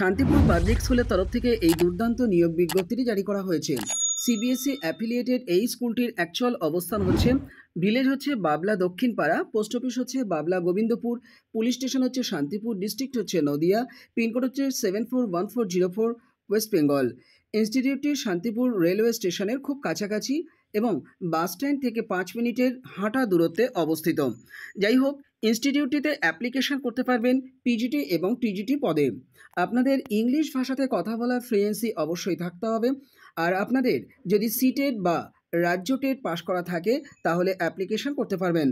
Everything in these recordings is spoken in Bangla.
শান্তিপুর পাবলিক স্কুলের তরফ থেকে এই দুর্দান্ত নিয়োগ বিজ্ঞপ্তিটি জারি করা হয়েছে সিবিএসই অ্যাফিলিয়েটেড e এই স্কুলটির অ্যাকচুয়াল অবস্থান হচ্ছে ভিলেজ হচ্ছে বাবলা দক্ষিণ পাড়া পোস্ট অফিস হচ্ছে বাবলা গোবিন্দপুর পুলিশ স্টেশন হচ্ছে শান্তিপুর ডিস্ট্রিক্ট হচ্ছে নদিয়া পিনকোড হচ্ছে seven four one four zero four West Bengal ইনস্টিটিউটটি শান্তিপুর রেলওয়ে স্টেশনের খুব কাছাকাছি এবং বাসস্ট্যান্ড থেকে পাঁচ মিনিটের হাঁটা দূরত্বে অবস্থিত যাই হোক ইনস্টিটিউটটিতে অ্যাপ্লিকেশন করতে পারবেন পিজিটি এবং টিজিটি পদে আপনাদের ইংলিশ ভাষাতে কথা বলার ফ্লুয়েন্সি অবশ্যই থাকতে হবে আর আপনাদের যদি সিটেড বা রাজ্য টেট পাশ করা থাকে তাহলে অ্যাপ্লিকেশন করতে পারবেন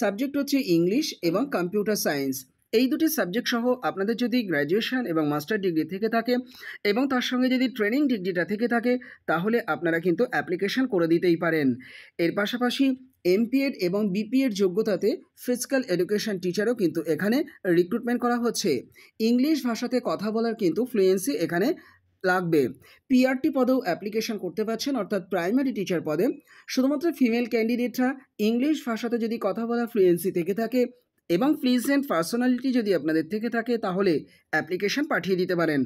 সাবজেক্ট হচ্ছে ইংলিশ এবং কম্পিউটার সায়েন্স এই দুটি সাবজেক্ট সহ আপনাদের যদি গ্র্যাজুয়েশন এবং মাস্টার ডিগ্রি থেকে থাকে এবং তার সঙ্গে যদি ট্রেনিং ডিগ্রিটা থেকে থাকে তাহলে আপনারা কিন্তু অ্যাপ্লিকেশন করে দিতেই পারেন এর পাশাপাশি এমপিএড এবং বিপিএড যোগ্যতাতে ফিজিক্যাল এডুকেশন টিচারও কিন্তু এখানে রিক্রুটমেন্ট করা হচ্ছে ইংলিশ ভাষাতে কথা বলার কিন্তু ফ্লুয়েন্সি এখানে লাগবে পিআরটি পদেও অ্যাপ্লিকেশন করতে পারছেন অর্থাৎ প্রাইমারি টিচার পদে শুধুমাত্র ফিমেল ক্যান্ডিডেটরা ইংলিশ ভাষাতে যদি কথা বলা ফ্লুয়েন্সি থেকে থাকে এবং প্লিজেন্ট পার্সোনালিটি যদি আপনাদের থেকে থাকে তাহলে অ্যাপ্লিকেশান পাঠিয়ে দিতে পারেন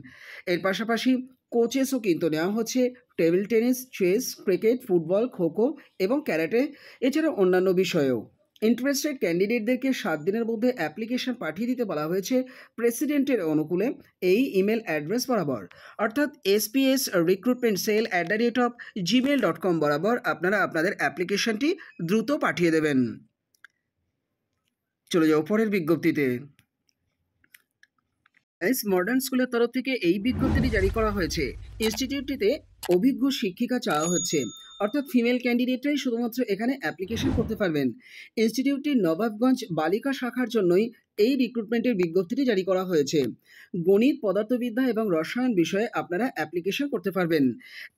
এর পাশাপাশি কোচেসও কিন্তু নেওয়া হচ্ছে table tennis chess cricket football kho kho এবং ক্যারাটে এছাড়া অন্যান্য বিষয়েও ইন্টারেস্টেড ক্যান্ডিডেটদেরকে সাত দিনের মধ্যে অ্যাপ্লিকেশন পাঠিয়ে দিতে বলা হয়েছে প্রেসিডেন্টের অনুকূলে এই ইমেল অ্যাড্রেস বরাবর অর্থাৎ SPS recruitment cell at the rate of Gmail dot com বরাবর আপনারা আপনাদের অ্যাপ্লিকেশনটি দ্রুত পাঠিয়ে দেবেন চলে যাও পরের বিজ্ঞপ্তিতে এস মডার্ন স্কুলের তরফ থেকে এই বিজ্ঞপ্তিটি জারি করা হয়েছে ইনস্টিটিউটটিতে অভিজ্ঞ শিক্ষিকা চাওয়া হচ্ছে অর্থাৎ ফিমেল ক্যান্ডিডেটরাই শুধুমাত্র এখানে অ্যাপ্লিকেশন করতে পারবেন ইনস্টিটিউটটির নবাবগঞ্জ বালিকা শাখার জন্যই এই রিক্রুটমেন্টের বিজ্ঞপ্তিটি জারি করা হয়েছে গণিত পদার্থবিদ্যা এবং রসায়ন বিষয়ে আপনারা অ্যাপ্লিকেশন করতে পারবেন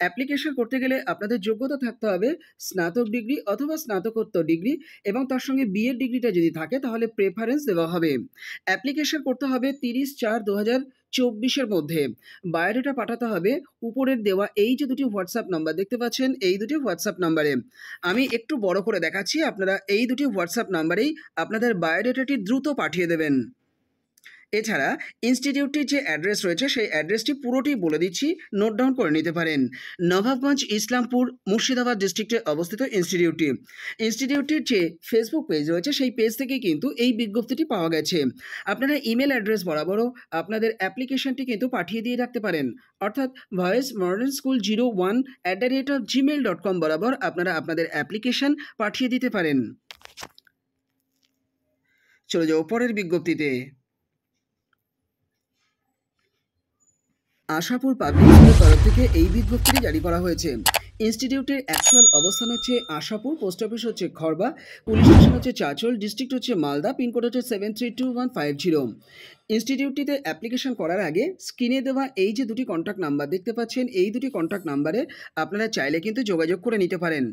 অ্যাপ্লিকেশন করতে গেলে আপনাদের যোগ্যতা থাকতে হবে স্নাতক ডিগ্রি অথবা স্নাতকোত্তর ডিগ্রি এবং তার সঙ্গে বিএড ডিগ্রিটা যদি থাকে তাহলে প্রেফারেন্স দেওয়া হবে অ্যাপ্লিকেশন করতে হবে তিরিশ চার দু চব্বিশের মধ্যে বায়োডাটা পাঠাতে হবে উপরের দেওয়া এই যে দুটি হোয়াটসঅ্যাপ নাম্বার দেখতে পাচ্ছেন এই দুটি হোয়াটসঅ্যাপ নাম্বারে আমি একটু বড় করে দেখাচ্ছি আপনারা এই দুটি হোয়াটসঅ্যাপ নাম্বারেই আপনাদের বায়োডাটাটি দ্রুত পাঠিয়ে দেবেন এছাড়া ইনস্টিটিউটটির যে অ্যাড্রেস রয়েছে সেই অ্যাড্রেসটি পুরোটি বলে দিচ্ছি নোট ডাউন করে নিতে পারেন নবাবগঞ্জ ইসলামপুর মুর্শিদাবাদ ডিস্ট্রিক্টে অবস্থিত ইনস্টিটিউটটি ইনস্টিটিউটটির যে ফেসবুক পেজ রয়েছে সেই পেজ থেকে কিন্তু এই বিজ্ঞপ্তিটি পাওয়া গেছে আপনারা ইমেল অ্যাড্রেস বরাবরও আপনাদের অ্যাপ্লিকেশনটি কিন্তু পাঠিয়ে দিয়ে রাখতে পারেন অর্থাৎ voice modern school zero one at the rate of Gmail dot com বরাবর আপনারা আপনাদের অ্যাপ্লিকেশন পাঠিয়ে দিতে পারেন চলে যাও পরের বিজ্ঞপ্তিতে আশাপুর পাবলিক তরফ থেকে এই বিজ্ঞপ্তিটি জারি করা হয়েছে ইনস্টিটিউটের অ্যাকচুয়াল অবস্থান হচ্ছে আশাপুর পোস্ট অফিস হচ্ছে খড়বা পুলিশ স্টেশন হচ্ছে চাচল ডিস্ট্রিক্ট হচ্ছে মালদা পিনকোড হচ্ছে seven three two one five zero ইনস্টিটিউটটিতে অ্যাপ্লিকেশন করার আগে স্ক্রিনে দেওয়া এই যে দুটি কন্ট্যাক্ট নাম্বার দেখতে পাচ্ছেন এই দুটি কন্ট্যাক্ট নাম্বারে আপনারা চাইলে কিন্তু যোগাযোগ করে নিতে পারেন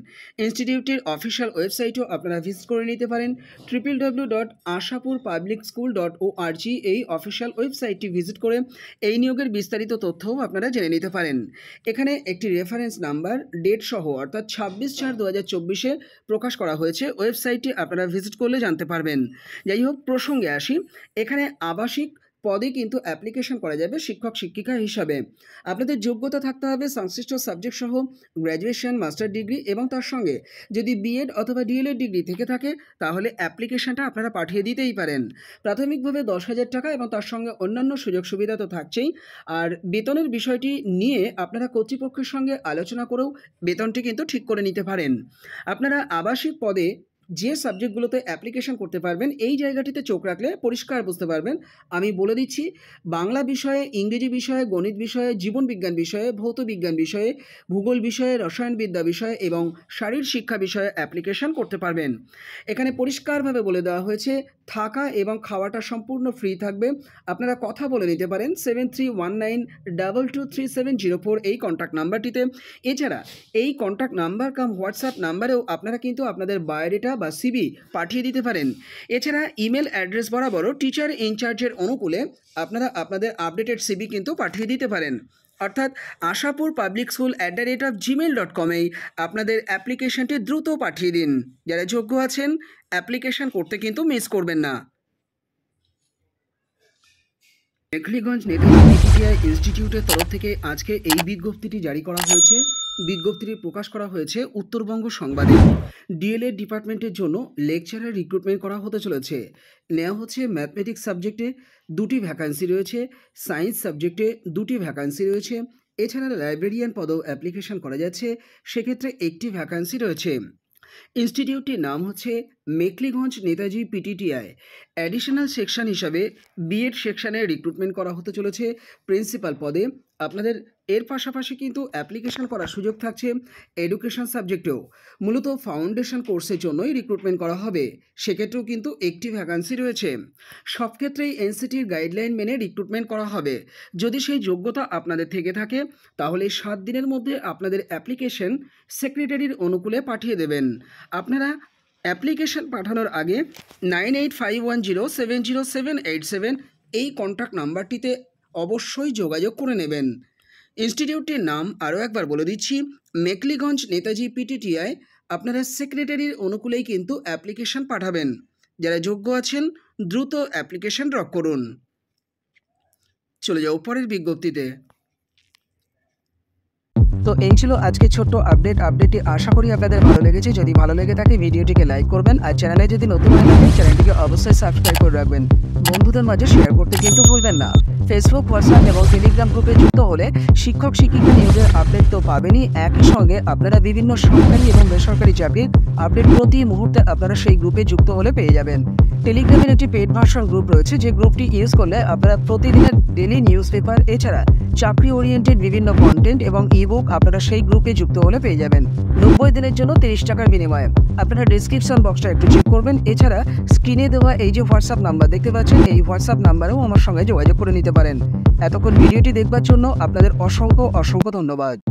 ইনস্টিটিউটটির অফিসিয়াল ওয়েবসাইটও আপনারা ভিজিট করে নিতে পারেন triple W dot Ashapur public school dot O RG এই অফিসিয়াল ওয়েবসাইটটি ভিজিট করে এই নিয়োগের বিস্তারিত তথ্যও আপনারা জেনে নিতে পারেন এখানে একটি রেফারেন্স নাম্বার ডেট সহ অর্থাৎ ছাব্বিশ চার দু হাজার চব্বিশে প্রকাশ করা হয়েছে ওয়েবসাইটটি আপনারা ভিজিট করলে জানতে পারবেন যাই হোক প্রসঙ্গে আসি এখানে আবাসিক পদে কিন্তু অ্যাপ্লিকেশন করা যাবে শিক্ষক শিক্ষিকা হিসাবে আপনাদের যোগ্যতা থাকতে হবে সংশ্লিষ্ট সাবজেক্ট সহ গ্র্যাজুয়েশন মাস্টার ডিগ্রি এবং তার সঙ্গে যদি বিএড অথবা ডিএলএড ডিগ্রি থেকে থাকে তাহলে অ্যাপ্লিকেশনটা আপনারা পাঠিয়ে দিতেই পারেন প্রাথমিকভাবে দশ হাজার টাকা এবং তার সঙ্গে অন্যান্য সুযোগ সুবিধা তো থাকছেই আর বেতনের বিষয়টি নিয়ে আপনারা কর্তৃপক্ষের সঙ্গে আলোচনা করেও বেতনটি কিন্তু ঠিক করে নিতে পারেন আপনারা আবাসিক পদে যে সাবজেক্টগুলোতে অ্যাপ্লিকেশন করতে পারবেন এই জায়গাটিতে চোখ রাখলে পরিষ্কার বুঝতে পারবেন আমি বলে দিচ্ছি বাংলা বিষয়ে ইংরেজি বিষয়ে গণিত বিষয়ে জীবনবিজ্ঞান বিষয়ে ভৌত বিজ্ঞান বিষয়ে ভূগোল বিষয়ে রসায়নবিদ্যা বিষয়ে এবং শারীর শিক্ষা বিষয়ে অ্যাপ্লিকেশন করতে পারবেন এখানে পরিষ্কারভাবে বলে দেওয়া হয়েছে থাকা এবং খাওয়াটা সম্পূর্ণ ফ্রি থাকবে আপনারা কথা বলে নিতে পারেন seven three one nine double two three seven zero four এই কন্ট্যাক্ট নাম্বারটিতে এছাড়া এই কন্ট্যাক্ট নাম্বার কাম হোয়াটসঅ্যাপ নাম্বারেও আপনারা কিন্তু আপনাদের বায়োডেটা বা সিবি পাঠিয়ে দিতে পারেন এছাড়া ইমেল অ্যাড্রেস বরাবরও টিচার ইনচার্জের অনুকূলে আপনারা আপনাদের আপডেটেড সিবি কিন্তু পাঠিয়ে দিতে পারেন অর্থাৎ Ashapur public school at the rate of Gmail dot কমেই আপনাদের অ্যাপ্লিকেশনটি দ্রুত পাঠিয়ে দিন যারা যোগ্য আছেন অ্যাপ্লিকেশন করতে কিন্তু মিস করবেন না মেখলিগঞ্জ নেতৃত্ব ইনস্টিটিউটের তরফ থেকে আজকে এই বিজ্ঞপ্তিটি জারি করা হয়েছে বিজ্ঞপ্তিটি প্রকাশ করা হয়েছে উত্তরবঙ্গ সংবাদে ডিএলএড ডিপার্টমেন্টের জন্য লেকচারার রিক্রুটমেন্ট করা হতে চলেছে নেওয়া হচ্ছে ম্যাথমেটিক্স সাবজেক্টে দুটি ভ্যাকান্সি রয়েছে সায়েন্স সাবজেক্টে দুটি ভ্যাকান্সি রয়েছে এছাড়া লাইব্রেরিয়ান পদেও অ্যাপ্লিকেশন করা যাচ্ছে সেক্ষেত্রে একটি ভ্যাকান্সি রয়েছে ইনস্টিটিউটটির নাম হচ্ছে Mekliganj Netaji PTTI additional section হিসাবে বিএড সেকশানে রিক্রুটমেন্ট করা হতে চলেছে প্রিন্সিপাল পদে আপনাদের এর পাশাপাশি কিন্তু অ্যাপ্লিকেশান করার সুযোগ থাকছে এডুকেশন সাবজেক্টেও মূলত ফাউন্ডেশন কোর্সের জন্যই রিক্রুটমেন্ট করা হবে সেক্ষেত্রেও কিন্তু একটি ভ্যাকান্সি রয়েছে সব ক্ষেত্রেই এনসিটির গাইডলাইন মেনে রিক্রুটমেন্ট করা হবে যদি সেই যোগ্যতা আপনাদের থেকে থাকে তাহলে সাত দিনের মধ্যে আপনাদের অ্যাপ্লিকেশন সেক্রেটারির অনুকূলে পাঠিয়ে দেবেন আপনারা অ্যাপ্লিকেশন পাঠানোর আগে nine eight five one zero seven zero seven eight seven এই কন্ট্যাক্ট নাম্বারটিতে অবশ্যই যোগাযোগ করে নেবেন ইনস্টিটিউটটির নাম আরও একবার বলে দিচ্ছি মেকলিগঞ্জ নেতাজি পিটিটিআই আপনারা সেক্রেটারির অনুকূলেই কিন্তু অ্যাপ্লিকেশন পাঠাবেন যারা যোগ্য আছেন দ্রুত অ্যাপ্লিকেশন ড্রপ করুন চলে যাও পরের বিজ্ঞপ্তিতে তো এই ছিল আজকে ছোট্ট আপডেট আপডেটটি আশা করি আপনাদের ভালো লেগেছে যদি ভালো লেগে থাকে ভিডিওটিকে লাইক করবেন আর চ্যানেলে যদি নতুন হয়ে থাকে চ্যানেলটিকে অবশ্যই সাবস্ক্রাইব করে রাখবেন বন্ধুদের মাঝে শেয়ার করতে কিন্তু ভুলবেন না ফেসবুক হোয়াটসঅ্যাপ এবং টেলিগ্রাম গ্রুপে যুক্ত হলে শিক্ষক শিক্ষিকা নিউজের আপডেট তো পাবেনই একই সঙ্গে আপনারা বিভিন্ন সরকারি এবং বেসরকারি চাকরির আপডেট প্রতি মুহূর্তে আপনারা সেই গ্রুপে যুক্ত হলে পেয়ে যাবেন টেলিগ্রামের একটি পেড ভার্সন গ্রুপ রয়েছে যে গ্রুপটি ইউজ করলে আপনারা প্রতিদিনের ডেলি নিউজ পেপার এছাড়া চাকরি ওরিয়েন্টেড বিভিন্ন কন্টেন্ট এবং ইবুক আপনারা সেই গ্রুপে যুক্ত হলে পেয়ে যাবেন নব্বই দিনের জন্য তিরিশ টাকার বিনিময়ে আপনারা ডিসক্রিপশন বক্সটা একটু চেক করবেন এছাড়া স্ক্রিনে দেওয়া এই যে হোয়াটসঅ্যাপ নাম্বার দেখতে পাচ্ছেন এই হোয়াটসঅ্যাপ নাম্বারেও আমার সঙ্গে যোগাযোগ করে নিতে পারেন এতক্ষণ ভিডিওটি দেখবার জন্য আপনাদের অসংখ্য অসংখ্য ধন্যবাদ